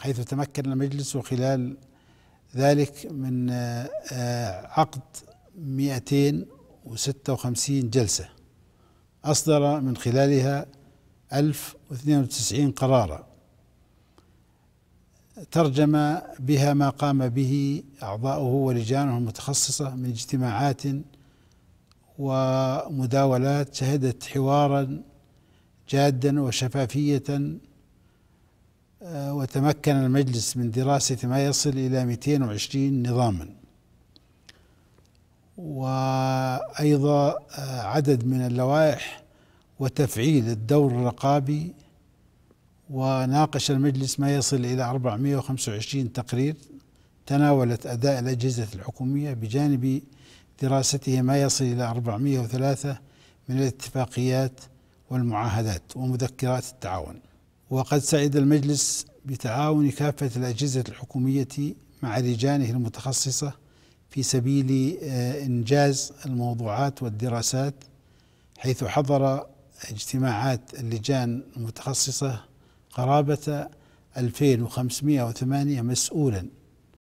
حيث تمكن المجلس خلال ذلك من آه، عقد 256 جلسة أصدر من خلالها 1092 قرارا ترجم بها ما قام به أعضاؤه ولجانه المتخصصة من اجتماعات ومداولات شهدت حوارا جادا وشفافية آه، وتمكن المجلس من دراسة ما يصل إلى 220 نظاما وأيضا آه، عدد من اللوائح وتفعيل الدور الرقابي وناقش المجلس ما يصل إلى 425 تقرير تناولت أداء الأجهزة الحكومية بجانب دراسته ما يصل إلى 403 من الاتفاقيات والمعاهدات ومذكرات التعاون وقد سعد المجلس بتعاون كافة الأجهزة الحكومية مع لجانه المتخصصة في سبيل آه، إنجاز الموضوعات والدراسات حيث حضر اجتماعات اللجان المتخصصة قرابة 2508 مسؤولا